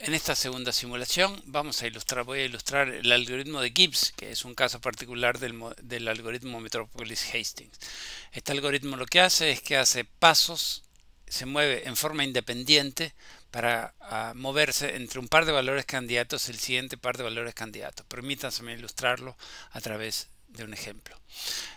En esta segunda simulación vamos a ilustrar, voy a ilustrar el algoritmo de Gibbs, que es un caso particular del, algoritmo Metropolis-Hastings. Este algoritmo lo que hace es que hace pasos, se mueve en forma independiente para ah, moverse entre un par de valores candidatos y el siguiente par de valores candidatos. Permítanme ilustrarlo a través de un ejemplo.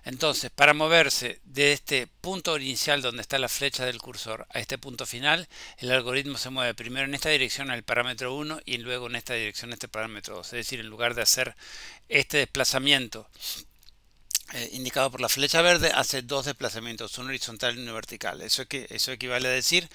Entonces, para moverse de este punto inicial donde está la flecha del cursor a este punto final, el algoritmo se mueve primero en esta dirección al parámetro 1 y luego en esta dirección este parámetro 2. Es decir, en lugar de hacer este desplazamiento eh, indicado por la flecha verde, hace dos desplazamientos, uno horizontal y uno vertical. Eso, que, eso equivale a decir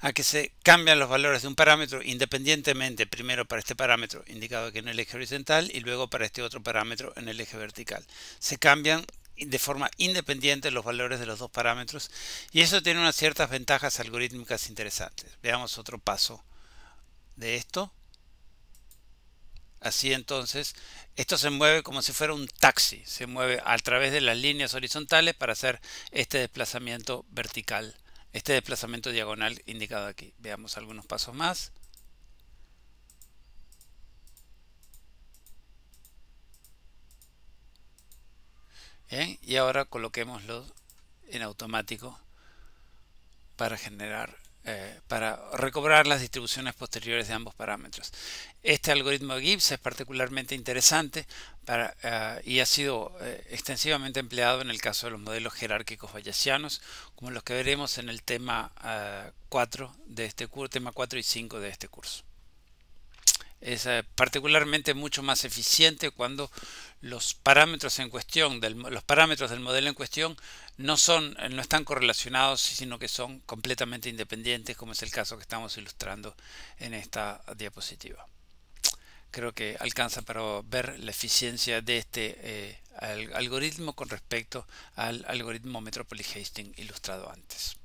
a que se cambian los valores de un parámetro independientemente, primero para este parámetro indicado aquí en el eje horizontal y luego para este otro parámetro en el eje vertical. Se cambian de forma independiente los valores de los dos parámetros y eso tiene unas ciertas ventajas algorítmicas interesantes. Veamos otro paso de esto. Así entonces, esto se mueve como si fuera un taxi, se mueve a través de las líneas horizontales para hacer este desplazamiento vertical, este desplazamiento diagonal indicado aquí. Veamos algunos pasos más. ¿eh? y ahora coloquémoslo en automático para generar eh, para recobrar las distribuciones posteriores de ambos parámetros. Este algoritmo de Gibbs es particularmente interesante para, eh, y ha sido extensivamente empleado en el caso de los modelos jerárquicos bayesianos, como los que veremos en el tema 4 de este curso, tema 4 y 5 de este curso. Es particularmente mucho más eficiente cuando los parámetros en cuestión, del, los parámetros del modelo en cuestión no son, no están correlacionados, sino que son completamente independientes, como es el caso que estamos ilustrando en esta diapositiva. Creo que alcanza para ver la eficiencia de este eh, algoritmo con respecto al algoritmo Metropolis Hastings ilustrado antes.